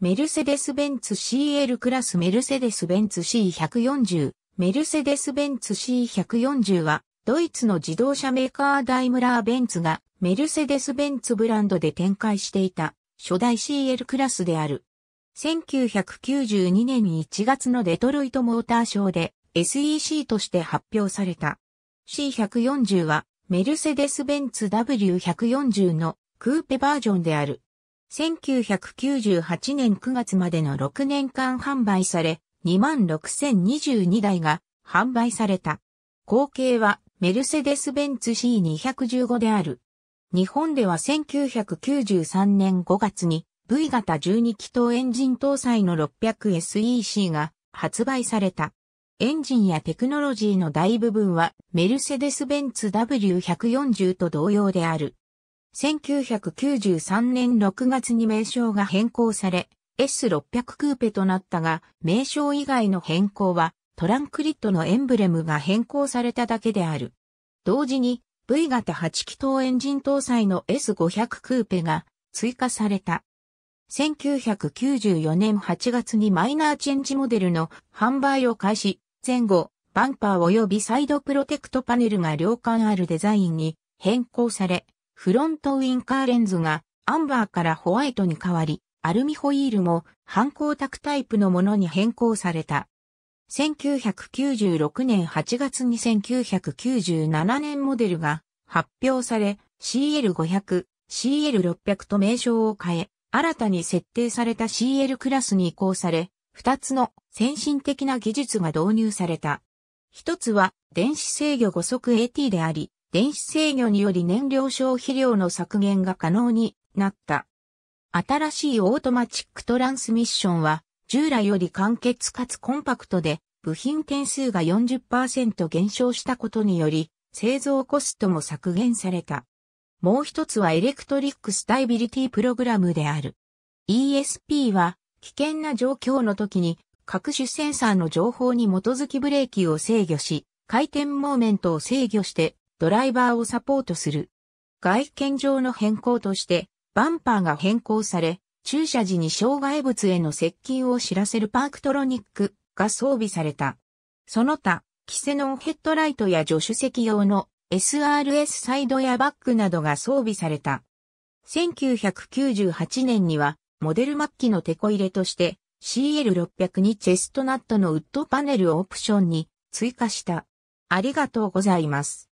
メルセデス・ベンツ CL クラスメルセデス・ベンツ C140 メルセデス・ベンツ C140 はドイツの自動車メーカーダイムラー・ベンツがメルセデス・ベンツブランドで展開していた初代 CL クラスである。1992年1月のデトロイトモーターショーで SEC として発表された。C140 はメルセデス・ベンツ W140 のクーペバージョンである。1998年9月までの6年間販売され、26,022台が販売された。後継はメルセデス・ベンツ C215 である。日本では1993年5月に V 型12気筒エンジン搭載の 600SEC が発売された。エンジンやテクノロジーの大部分はメルセデス・ベンツ W140 と同様である。1993年6月に名称が変更され、S600 クーペとなったが、名称以外の変更は、トランクリットのエンブレムが変更されただけである。同時に、V 型8気筒エンジン搭載の S500 クーペが追加された。1994年8月にマイナーチェンジモデルの販売を開始、前後、バンパー及びサイドプロテクトパネルが両間あるデザインに変更され、フロントウィンカーレンズがアンバーからホワイトに変わり、アルミホイールも半光沢タイプのものに変更された。1996年8月に1997年モデルが発表され CL500、CL600 と名称を変え、新たに設定された CL クラスに移行され、2つの先進的な技術が導入された。1つは電子制御5速 AT であり、電子制御により燃料消費量の削減が可能になった。新しいオートマチックトランスミッションは、従来より簡潔かつコンパクトで、部品点数が40%減少したことにより、製造コストも削減された。もう一つはエレクトリックスタイビリティプログラムである。ESP は、危険な状況の時に、各種センサーの情報に基づきブレーキを制御し、回転モーメントを制御してドライバーをサポートする。外見上の変更として、バンパーが変更され、駐車時に障害物への接近を知らせるパークトロニックが装備された。その他、キセノンヘッドライトや助手席用の SRS サイドやバックなどが装備された。1998年には、モデル末期のテコ入れとして、CL600 にチェストナットのウッドパネルをオプションに追加した。ありがとうございます。